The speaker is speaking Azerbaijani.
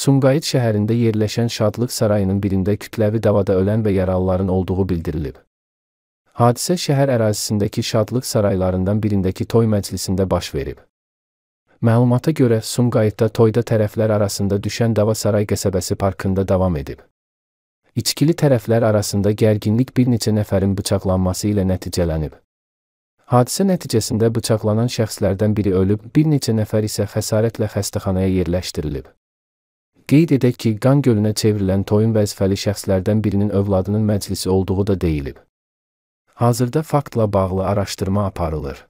Sumqayıt şəhərində yerləşən Şadlıq sarayının birində kütləvi davada ölən və yaralıların olduğu bildirilib. Hadisə şəhər ərazisindəki Şadlıq saraylarından birindəki toy məclisində baş verib. Məlumata görə Sumqayıtda toyda tərəflər arasında düşən dava saray qəsəbəsi parkında davam edib. İçkili tərəflər arasında gərginlik bir neçə nəfərin bıçaqlanması ilə nəticələnib. Hadisə nəticəsində bıçaqlanan şəxslərdən biri ölüb, bir neçə nəfər isə xəsarətlə xəstəxanaya yerləşdirilib. Qeyd edək ki, qan gölünə çevrilən toyun vəzifəli şəxslərdən birinin övladının məclisi olduğu da deyilib. Hazırda faktla bağlı araşdırma aparılır.